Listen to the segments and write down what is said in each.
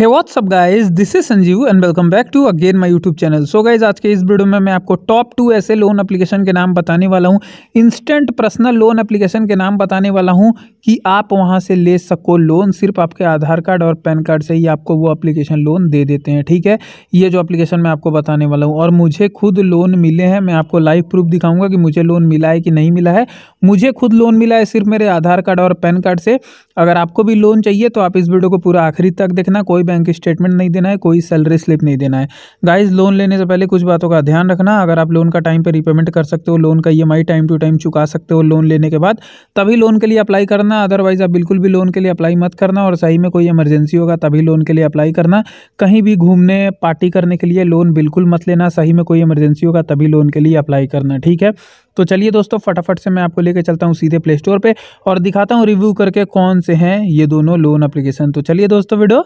hey what's up guys guys this is Sanjeev and welcome back to again my YouTube channel so guys आज के इस video में मैं आपको टॉप टू ऐसे लोन एप्लीकेशन के नाम बताने वाला हूँ इंस्टेंट पर्सनल लोन एप्लीकेशन के नाम बताने वाला हूँ कि आप वहाँ से ले सको लोन सिर्फ आपके आधार कार्ड और पैन कार्ड से ही आपको वो अप्लीकेशन लोन दे देते हैं ठीक है ये जो अप्लीकेशन मैं आपको बताने वाला हूँ और मुझे खुद लोन मिले हैं मैं आपको लाइव प्रूफ दिखाऊंगा कि मुझे लोन मिला है कि नहीं मिला है मुझे खुद लोन मिला है सिर्फ मेरे आधार कार्ड और पैन कार्ड से अगर आपको भी लोन चाहिए तो आप इस वीडियो को पूरा आखिरी तक देखना कोई कोई बैंक स्टेटमेंट नहीं देना है कोई सैलरी स्लिप नहीं देना है गाइज लोन लेने से पहले कुछ बातों का ध्यान रखना अगर आप लोन का टाइम पर रिपेमेंट कर सकते हो लोन का ई टाइम टू टाइम चुका सकते हो लोन लेने के बाद तभी लोन के लिए अप्लाई करना अदरवाइज आप बिल्कुल भी लोन के लिए अप्लाई मत करना और सही में कोई इमरजेंसी होगा तभी लोन के लिए अप्लाई करना कहीं भी घूमने पार्टी करने के लिए लोन बिल्कुल मत लेना सही में कोई इमरजेंसी होगा तभी लोन के लिए अप्लाई करना ठीक है तो चलिए दोस्तों फटाफट से मैं आपको लेकर चलता हूँ सीधे प्ले स्टोर पर और दिखाता हूँ रिव्यू करके कौन से हैं ये दोनों लोन अप्लीकेशन तो चलिए दोस्तों वीडियो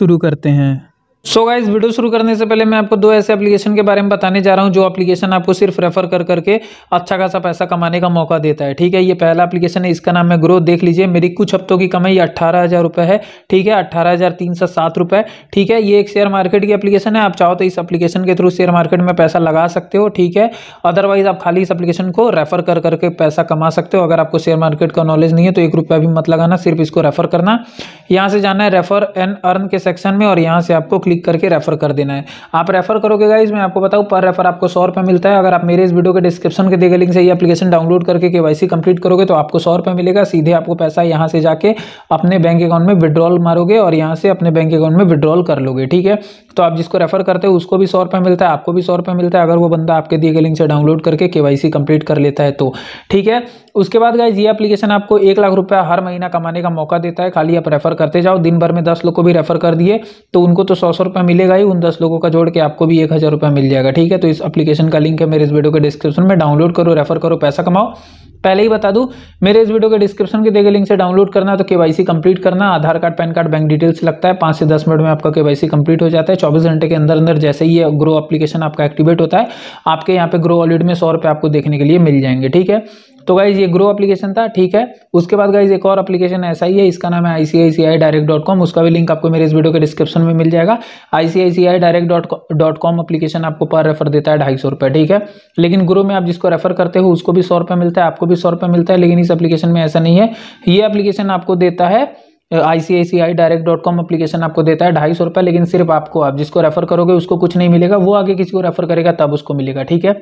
शुरू करते हैं सो गाइज वीडियो शुरू करने से पहले मैं आपको दो ऐसे एप्लीकेशन के बारे में बताने जा रहा हूँ जो एप्लीकेशन आपको सिर्फ रेफर कर करके अच्छा खासा पैसा कमाने का मौका देता है ठीक है ये पहला एप्लीकेशन है इसका नाम है ग्रोथ देख लीजिए मेरी कुछ हफ्तों की कमाई अट्ठारह हज़ार रुपये है ठीक है अट्ठारह हज़ार तीन सौ सात रुपये ठीक है ये एक शेयर मार्केट की अपलीकेशन है आप चाहो तो इस एप्लीकेशन के थ्रू शेयर मार्केट में पैसा लगा सकते हो ठीक है अदरवाइज आप खाली इस एप्लीकेशन को रेफर कर करके पैसा कमा सकते हो अगर आपको शेयर मार्केट का नॉलेज नहीं है तो एक रुपया भी मत लगाना सिर्फ इसको रेफर करना यहाँ से जाना है रेफर एंड अर्न के सेक्शन में और यहाँ से आपको क्लिक करके रेफर कर देना है आप रेफर करोगे गाइज मैं आपको बताऊँ पर रेफर आपको सौ रुपये मिलता है अगर आप मेरे इस वीडियो के डिस्क्रिप्शन के देगा लिंक से ही अपलीकेशन डाउनलोड करके के वाई सी कंप्लीट करोगे तो आपको सौ रुपये मिलेगा सीधे आपको पैसा यहाँ से जाके अपने बैंक अकाउंट में विड्रॉल मारोगे और यहाँ से अपने बैंक अकाउंट में विड्रॉल कर लोगे ठीक है तो आप जिसको रेफर करते हो उसको भी सौ रुपये मिलता है आपको भी सौ रुपये मिलता है अगर वो बंदा आपके दिए गए लिंक से डाउनलोड करके के वाई सी कंप्लीट कर लेता है तो ठीक है उसके बाद गाइज ये एप्लीकेशन आपको एक लाख रुपया हर महीना कमाने का मौका देता है खाली आप रेफर करते जाओ दिन भर में दस लोग को भी रेफर कर दिए तो उनको तो सौ सौ रुपया मिलेगा ही उन दस लोगों का जोड़ के आपको भी एक हज़ार रुपया मिल जाएगा ठीक है तो इस एप्लीकेशन का लिंक है मेरे इस वीडियो के डिस्क्रिप्शन में डाउनलोड करो रेफर करो पैसा कमाओ पहले ही बता दूँ मेरे इस वीडियो के डिस्क्रिप्शन के देखे लिंक से डाउनलोड करना तो के कंप्लीट करना Aadhaar card PAN card bank details लगता है पाँच से दस मिनट में आपका केवाईसी कंप्लीट हो जाता है चौबीस घंटे के अंदर अंदर जैसे ही ये ग्रो अपलीकेशन आपका एक्टिवेट होता है आपके यहाँ पे ग्रो वॉलेट में सौ रुपये आपको देखने के लिए मिल जाएंगे ठीक है तो गाइज ये ग्रो एप्लीकेशन था ठीक है उसके बाद गाइज एक और एप्लीकेशन ऐसा ही है इसका नाम है आई डायरेक्ट डॉट कॉम उसका भी लिंक आपको मेरे इस वीडियो के डिस्क्रिप्शन में मिल जाएगा I direct dot dot com application आपको पर रेफर देता है ढाई सौ रुपये ठीक है लेकिन ग्रो में आप जिसको रेफर करते हो उसको भी सौ रुपये मिलता है आपको भी सौ रुपये मिलता है लेकिन इस एप्लीकेशन में ऐसा नहीं है ये एप्लीकेशन आपको देता है I C I C I direct dot com application आपको देता है ढाई सौ रुपये लेकिन सिर्फ आपको आप जिसको रेफर करोगे उसको कुछ नहीं मिलेगा वो आगे किसी को रेफर करेगा तब उसको मिलेगा ठीक है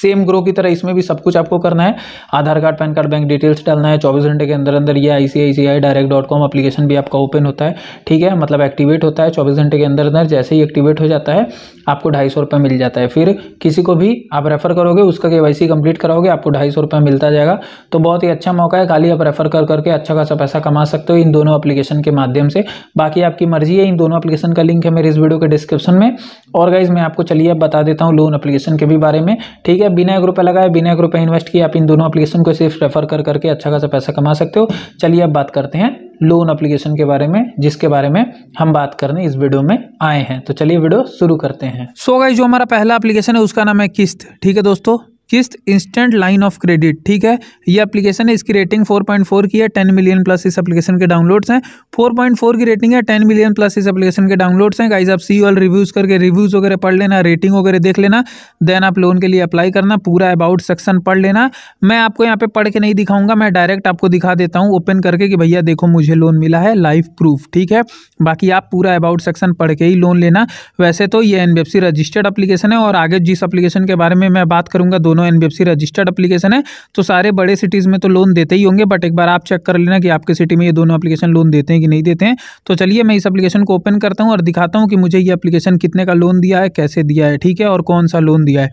सेम ग्रो की तरह इसमें भी सब कुछ आपको करना है Aadhaar card PAN card bank details डालना है चौबीस घंटे के अंदर अंदर ये I C direct dot com application भी आपका ओपन होता है ठीक है मतलब एक्टिवेट होता है चौबीस घंटे के अंदर अंदर जैसे ही एक्टिवेट हो जाता है आपको ढाई सौ रुपये मिल जाता है फिर किसी को भी आप रेफर करोगे उसका के वाई सी कंप्लीट कराओगे आपको ढाई सौ रुपये मिलता जाएगा तो बहुत ही अच्छा मौका है खाली आप रेफर कर करके अच्छा खासा पैसा कमा सकते हो इन दोनों अपलीकेशन के माध्यम से बाकी आपकी मर्जी है इन दोनों अपलीकेशन का लिंक है मेरे इस वीडियो के डिस्क्रिप्शन में और गाइज मैं आपको चलिए अब बता देता हूँ लोन अपलीकेशन के भी बारे में ठीक है किया बिना एक रुपये लगाया बिना एक रुपये इन्वेस्ट किया आप इन दोनों अपलीकेशन को सिर्फ रेफर कर करके अच्छा खासा पैसा कमा सकते हो चलिए अब बात करते हैं लोन अप्लीकेशन के बारे में जिसके बारे में हम बात करने इस वीडियो में आए हैं तो चलिए वीडियो शुरू करते हैं सो so गाइस जो हमारा पहला एप्लीकेशन है उसका नाम है किस्त ठीक है दोस्तों किस्त इंस्टेंट लाइन ऑफ क्रेडिट ठीक है ये एप्लीकेशन है इसकी रेटिंग 4.4 की है 10 मिलियन प्लस इस एप्लीकेशन के डाउनलोड्स हैं 4.4 की रेटिंग है 10 मिलियन प्लस इस एप्लीकेशन के डाउनलोड्स हैं गाइज आप सी ऑल रिव्यूज़ करके रिव्यूज़ वगैरह पढ़ लेना रेटिंग वगैरह देख लेना देन आप लोन के लिए अप्लाई करना पूरा अबाउट सेक्शन पढ़ लेना मैं आपको यहाँ पे पढ़ के नहीं दिखाऊंगा मैं डायरेक्ट आपको दिखा देता हूँ ओपन करके कि भैया देखो मुझे लोन मिला है लाइफ प्रूफ ठीक है बाकी आप पूरा अबाउट सेक्शन पढ़ के ही लोन लेना वैसे तो ये एन रजिस्टर्ड अप्लीकेशन है और आगे जिस अप्लीकेशन के बारे में मैं बात करूँगा दोनों दोनों एनबीएफसी रजिस्टर्ड एप्लीकेशन है तो सारे बड़े सिटीज़ में तो लोन देते ही होंगे बट एक बार आप चेक कर लेना कि आपके सिटी में ये दोनों एप्लीकेशन लोन देते हैं कि नहीं देते हैं तो चलिए मैं इस एप्लीकेशन को ओपन करता हूँ और दिखाता हूँ कि मुझे ये अपलीकेशन कितने का लोन दिया है कैसे दिया है ठीक है और कौन सा लोन दिया है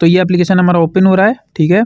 तो ये एप्लीकेशन हमारा ओपन हो रहा है ठीक है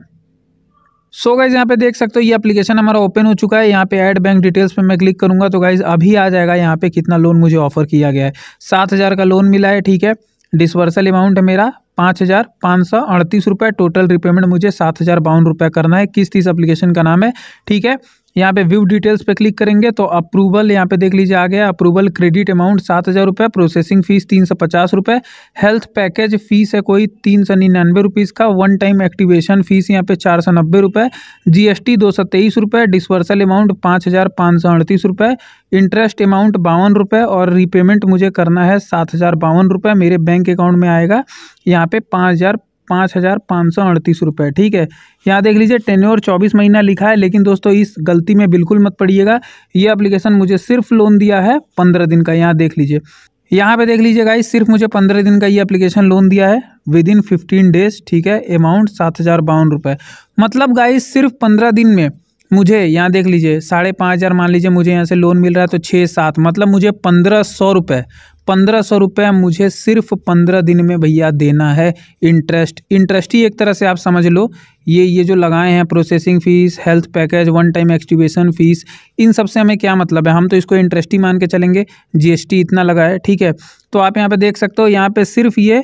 सो so गाइज यहाँ पे देख सकते हो ये एप्लीकेशन हमारा ओपन हो चुका है यहाँ पे ऐड बैंक डिटेल्स पे मैं क्लिक करूँगा तो गाइज अभी आ जाएगा यहाँ पे कितना लोन मुझे ऑफर किया गया है सात हज़ार का लोन मिला है ठीक है डिसवर्सल अमाउंट है मेरा पाँच हज़ार पाँच सौ अड़तीस रुपये टोटल रिपेमेंट मुझे सात हज़ार बावन रुपये करना है किस्त इस एप्लीकेशन का नाम है ठीक है यहाँ पे व्यू डिटेल्स पे क्लिक करेंगे तो अप्रूवल यहाँ पे देख लीजिए आ गया अप्रूवल क्रेडिट अमाउंट सात हज़ार रुपये प्रोसेसिंग फीस तीन सौ पचास रुपये हेल्थ पैकेज फीस है कोई तीन सौ निन्यानवे रुपीज़ का वन टाइम एक्टिवेशन फीस यहाँ पे चार सौ नब्बे रुपये जी एस टी दो सौ तेईस रुपये डिसवर्सल अमाउंट पाँच हज़ार पाँच सौ अड़तीस रुपये इंटरेस्ट अमाउंट बावन रुपये और रीपेमेंट मुझे करना है सात हज़ार बावन रुपये मेरे बैंक अकाउंट में आएगा यहाँ पे पाँच हज़ार पाँच हज़ार पाँच सौ अड़तीस रुपये ठीक है यहाँ देख लीजिए टेन्योर चौबीस महीना लिखा है लेकिन दोस्तों इस गलती में बिल्कुल मत पड़िएगा ये अप्लीकेशन मुझे सिर्फ लोन दिया है पंद्रह दिन का यहाँ देख लीजिए यहाँ पे देख लीजिए गाइस सिर्फ मुझे पंद्रह दिन का ये एप्लीकेशन लोन दिया है विद इन फिफ्टीन डेज ठीक है अमाउंट सात हज़ार बावन रुपये मतलब गाइस सिर्फ पंद्रह दिन में मुझे यहाँ देख लीजिए साढ़े पाँच हज़ार मान लीजिए मुझे यहाँ से लोन मिल रहा है तो छः सात मतलब मुझे पंद्रह सौ रुपये पंद्रह सौ रुपये मुझे सिर्फ पंद्रह दिन में भैया देना है इंटरेस्ट इंटरेस्ट ही एक तरह से आप समझ लो ये ये जो लगाए हैं processing fees health package one time activation fees इन सब से हमें क्या मतलब है हम तो इसको इंटरेस्ट ही मान के चलेंगे जीएसटी इतना लगा है ठीक है तो आप यहाँ पे देख सकते हो यहाँ पे सिर्फ ये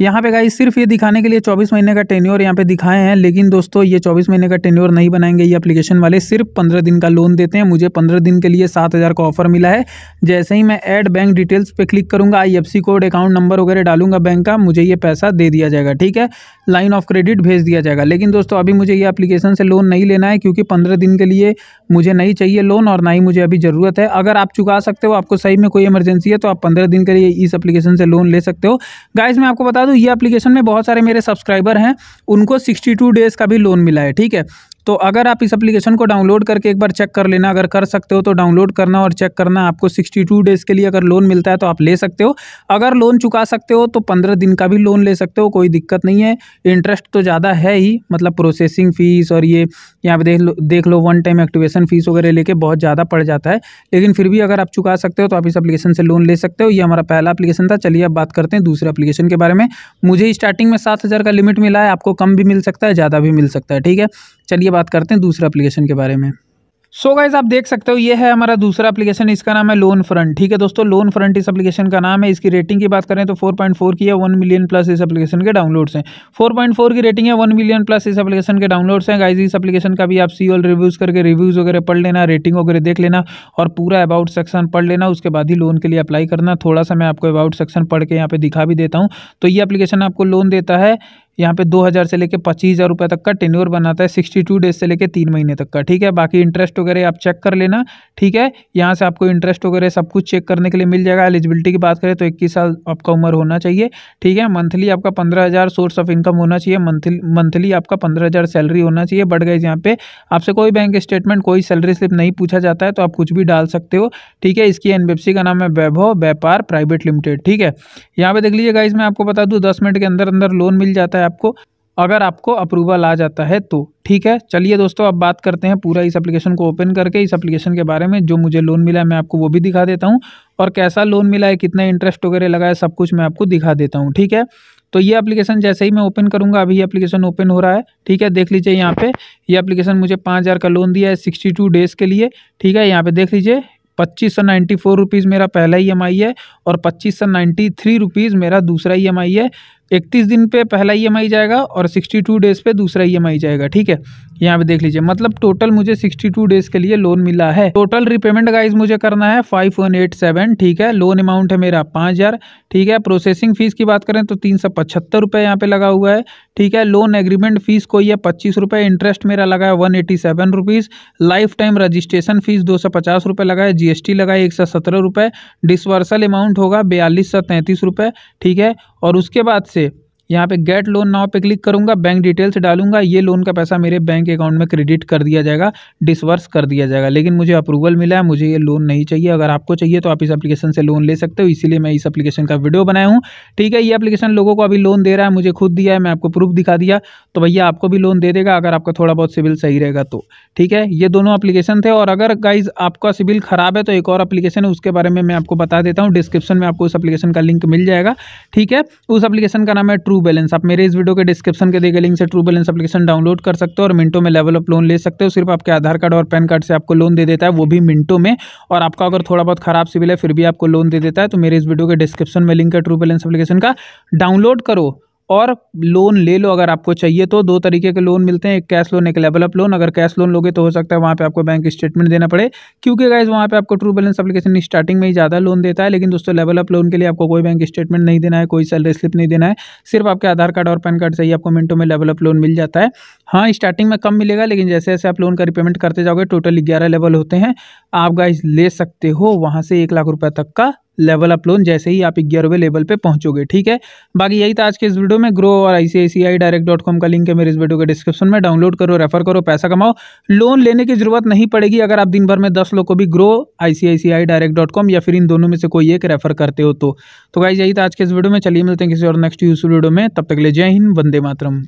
यहाँ पे गाइस सिर्फ ये दिखाने के लिए 24 महीने का टेन्योर यहाँ पे दिखाए हैं लेकिन दोस्तों ये 24 महीने का टेन्योर नहीं बनाएंगे ये एप्लीकेशन वाले सिर्फ 15 दिन का लोन देते हैं मुझे 15 दिन के लिए 7000 का ऑफर मिला है जैसे ही मैं ऐड बैंक डिटेल्स पे क्लिक करूँगा आई कोड अकाउंट नंबर वगैरह डालूंगा बैंक का मुझे ये पैसा दे दिया जाएगा ठीक है लाइन ऑफ क्रेडिट भेज दिया जाएगा लेकिन दोस्तों अभी मुझे ये एप्लीकेशन से लोन नहीं लेना है क्योंकि पंद्रह दिन के लिए मुझे नहीं चाहिए लोन और ना ही मुझे अभी ज़रूरत है अगर आप चुका सकते हो आपको सही में कोई इमरजेंसी है तो आप पंद्रह दिन के लिए इस एप्लीकेशन से लोन ले सकते हो गाइज मैं आपको बता दूँ ये एप्लीकेशन में बहुत सारे मेरे सब्सक्राइबर हैं उनको सिक्सटी डेज़ का भी लोन मिला है ठीक है तो अगर आप इस एप्लीकेशन को डाउनलोड करके एक बार चेक कर लेना अगर कर सकते हो तो डाउनलोड करना और चेक करना आपको सिक्सटी टू डेज़ के लिए अगर लोन मिलता है तो आप ले सकते हो अगर लोन चुका सकते हो तो पंद्रह दिन का भी लोन ले सकते हो कोई दिक्कत नहीं है इंटरेस्ट तो ज़्यादा है ही मतलब प्रोसेसिंग फ़ीस और ये यहाँ पर देख लो देख लो वन टाइम एक्टिवेशन फ़ीस वगैरह लेके बहुत ज़्यादा पड़ जाता है लेकिन फिर भी अगर आप चुका सकते हो तो आप इस अपलीकेशन से लोन ले सकते हो ये हमारा पहला अपलीकेशन था चलिए अब बात करते हैं दूसरे अपलीकेशन के बारे में मुझे स्टार्टिंग में सात हज़ार का लिमिट मिला है आपको कम भी मिल सकता है ज़्यादा भी मिल सकता है ठीक है चलिए बात करते हैं दूसरे एप्लीकेशन के बारे में सो so गाइज आप देख सकते हो ये है हमारा दूसरा एप्लीकेशन इसका नाम है लोन फ्रंट ठीक है दोस्तों लोन फ्रंट इस एप्लीकेशन का नाम है इसकी रेटिंग की बात करें तो 4.4 की है 1 मिलियन प्लस इस एप्लीकेशन के डाउनलोड्स हैं 4.4 की रेटिंग है 1 मिलियन प्लस इस एप्लीकेशन के डाउनलोड्स हैं गाइज इस एप्लीकेशन का भी आप सी ऑल रिव्यूज़ करके रिव्यूज़ वगैरह पढ़ लेना रेटिंग वगैरह देख लेना और पूरा अबाउट सेक्शन पढ़ लेना उसके बाद ही लोन के लिए अप्लाई करना थोड़ा सा मैं आपको अबाउट सेक्शन पढ़ के यहाँ पे दिखा भी देता हूँ तो ये अपलीकेशन आपको लोन देता है यहाँ पे 2000 से लेके पच्चीस हज़ार रुपये तक का टेन्यूर बनाता है 62 डेज से लेके तीन महीने तक का ठीक है बाकी इंटरेस्ट वगैरह आप चेक कर लेना ठीक है यहाँ से आपको इंटरेस्ट वगैरह सब कुछ चेक करने के लिए मिल जाएगा एलिजिबिलिटी की बात करें तो इक्कीस साल आपका उम्र होना चाहिए ठीक है मंथली आपका पंद्रह सोर्स ऑफ इनकम होना चाहिए मंथली मंथली आपका पंद्रह सैलरी होना चाहिए बढ़ गई यहाँ पे आपसे कोई बैंक स्टेटमेंट कोई सैलरी स्लिप नहीं पूछा जाता है तो आप कुछ भी डाल सकते हो ठीक है इसकी एन का नाम है वैभव व्यापार प्राइवेट लिमिटेड ठीक है यहाँ पे देख लीजिएगा इसमें आपको बता दूँ दस मिनट के अंदर अंदर लोन मिल जाता है ऐप को अगर आपको अप्रूवल आ जाता है तो ठीक है चलिए दोस्तों अब बात करते हैं पूरा इस एप्लीकेशन को ओपन करके इस एप्लीकेशन के बारे में जो मुझे लोन मिला है मैं आपको वो भी दिखा देता हूँ और कैसा लोन मिला है कितना इंटरेस्ट वगैरह लगा है सब कुछ मैं आपको दिखा देता हूँ ठीक है तो ये एप्लीकेशन जैसे ही मैं ओपन करूँगा अभी एप्लीकेशन ओपन हो रहा है ठीक है देख लीजिए यहाँ पे ये एप्लीकेशन मुझे पाँच हज़ार का लोन दिया है सिक्सटी टू डेज़ के लिए ठीक है यहाँ पे देख लीजिए पच्चीस सौ नाइन्टी फोर रुपीज़ मेरा पहला ई एम आई है और पच्चीस सौ नाइन्टी थ्री रुपीज़ मेरा दूसरा ई एम आई है इकतीस दिन पे पहला ई e जाएगा और सिक्सटी टू डेज़ पे दूसरा ई e जाएगा ठीक है यहाँ पे देख लीजिए मतलब टोटल मुझे सिक्सटी टू डेज़ के लिए लोन मिला है टोटल रिपेमेंट गाइज मुझे करना है फाइव वन एट सेवन ठीक है लोन अमाउंट है मेरा पाँच हज़ार ठीक है प्रोसेसिंग फ़ीस की बात करें तो तीन सौ पचहत्तर रुपये यहाँ पर लगा हुआ है ठीक है लोन एग्रीमेंट फ़ीस कोई है पच्चीस रुपये इंटरेस्ट मेरा लगा है one eighty seven rupees lifetime registration fees दो सौ पचास रुपये लगा है जी एस टी लगा है एक सौ सत्रह रुपये डिसवर्सल अमाउंट होगा बयालीस सौ तैंतीस रुपये ठीक है और उसके बाद यहाँ पे गेट लोन नाव पे क्लिक करूँगा बैंक डिटेल्स डालूंगा ये लोन का पैसा मेरे बैंक अकाउंट में क्रेडिट कर दिया जाएगा डिसवर्स कर दिया जाएगा लेकिन मुझे अप्रूवल मिला है मुझे ये लोन नहीं चाहिए अगर आपको चाहिए तो आप इस एप्लीकेशन से लोन ले सकते हो इसीलिए मैं इस एप्लीकेशन का वीडियो बनाया हूँ ठीक है ये अपलीकेशन लोगों को अभी लोन दे रहा है मुझे खुद दिया है मैं आपको प्रूफ दिखा दिया तो भैया आपको भी लोन दे देगा अगर आपका थोड़ा बहुत सिविल सही रहेगा तो ठीक है ये दोनों अपलीकेशन थे और अगर गाइज आपका सिविल खराब है तो एक और अपलीकेशन है उसके बारे में मैं आपको बता देता हूँ डिस्क्रिप्शन में आपको उस अपलीकेशन का लिंक मिल जाएगा ठीक है उस अपलीकेशन का नाम है ट्रू ट्रू बैलेंस आप मेरे इस वीडियो के डिस्क्रिप्शन के देखे लिंक से ट्रू बैलेंस एप्लीकेशन डाउनलोड कर सकते हो और मिनटों में लेवल ऑफ लोन ले सकते हो सिर्फ आपके आधार कार्ड और पैन कार्ड से आपको लोन दे देता है वो भी मिनटों में और आपका अगर थोड़ा बहुत खराब सिविल है फिर भी आपको लोन दे देता है तो मेरे इस वीडियो के डिस्क्रिप्शन में लिंक है ट्रू बैलेंस एप्लीकेशन का डाउनलोड करो और लोन ले लो अगर आपको चाहिए तो दो तरीके के लोन मिलते हैं एक कैश लोन एक लेवल अप लोन अगर कैश लोन लोगे तो हो सकता है वहाँ पे आपको बैंक स्टेटमेंट देना पड़े क्योंकि गाइज वहाँ पे आपको ट्रू बैलेंस अपलीकेशन स्टार्टिंग में ही ज़्यादा लोन देता है लेकिन दोस्तों लेवल अप लोन के लिए आपको कोई बैंक स्टेटमेंट नहीं देना है कोई सैलरी स्लिप नहीं देना है सिर्फ आपके आधार कार्ड और पैन कार्ड से ही आपको मिनटों में लेवल अप लोन मिल जाता है हाँ स्टार्टिंग में कम मिलेगा लेकिन जैसे जैसे आप लोन का रिपेमेंट करते जाओगे टोटल ग्यारह लेवल होते हैं आप गाइज ले सकते हो वहाँ से एक लाख रुपये तक का लेवल अप लोन जैसे ही आप ग्यारहवें लेवल पे पहुंचोगे ठीक है बाकी यही था आज के इस वीडियो में ग्रो और आई डायरेक्ट डॉट कॉम का लिंक है मेरे इस वीडियो के डिस्क्रिप्शन में डाउनलोड करो रेफर करो पैसा कमाओ लोन लेने की जरूरत नहीं पड़ेगी अगर आप दिन भर में दस लोग को भी Groww I direct dot com या फिर इन दोनों में से कोई एक रेफर करते हो तो गाइज तो यही था आज के इस वीडियो में चलिए मिलते हैं किसी और नेक्स्ट यूज वीडियो में तब तक ले जय हिंद वंदे मातरम